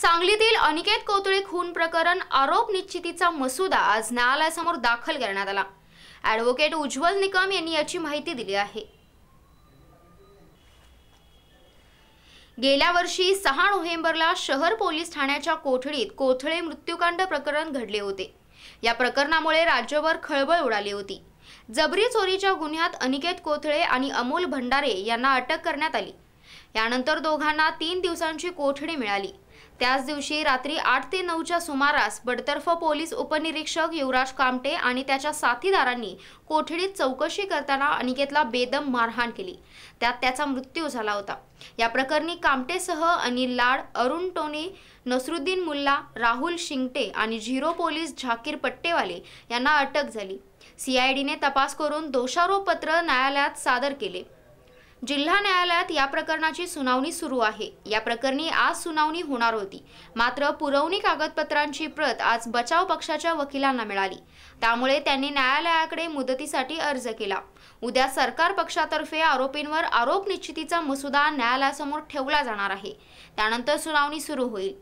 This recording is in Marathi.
सांगलीतील अनिकेत कोतळे खून प्रकरण आरोप निश्चितीचा मसुदा आज न्यायालयासमोर दाखल करण्यात आला ॲडव्होकेट उज्ज्वल निकम यांनी याची माहिती दिली आहे गेल्या वर्षी सहा नोव्हेंबरला शहर पोलीस ठाण्याच्या कोठडीत कोथळे मृत्यूकांड प्रकरण घडले होते या प्रकरणामुळे राज्यभर खळबळ उडाली होती जबरी चोरीच्या गुन्ह्यात अनिकेत कोथळे आणि अमोल भंडारे यांना अटक करण्यात आली यानंतर दोघांना तीन दिवसांची कोठडी मिळाली त्याच दिवशी रात्री आठ ते नऊच्या सुमारास बडतर्फ पोलीस उपनिरीक्षक युवराज कामटे आणि त्याच्या साथीदारांनी कोठडीत चौकशी करताना अनिकेतला बेदम मारहाण केली त्यात त्याचा मृत्यू झाला होता या प्रकरणी कामटेसह अनिल लाड अरुण टोने नसरुद्दीन मुल्ला राहुल शिंगटे आणि झिरो पोलीस झाकीर पट्टेवाले यांना अटक झाली सीआयडीने तपास करून दोषारोपपत्र न्यायालयात सादर केले जिल्हा न्यायालयात या प्रकरणाची सुनावणी सुरू आहे या प्रकरणी आज सुनावणी होणार होती मात्र पुरवणी कागदपत्रांची प्रत आज बचाव पक्षाच्या वकिलांना मिळाली त्यामुळे त्यांनी न्यायालयाकडे मुदतीसाठी अर्ज केला उद्या सरकार पक्षातर्फे आरोपींवर आरोप निश्चितीचा मसुदा न्यायालयासमोर ठेवला जाणार आहे त्यानंतर सुनावणी सुरू होईल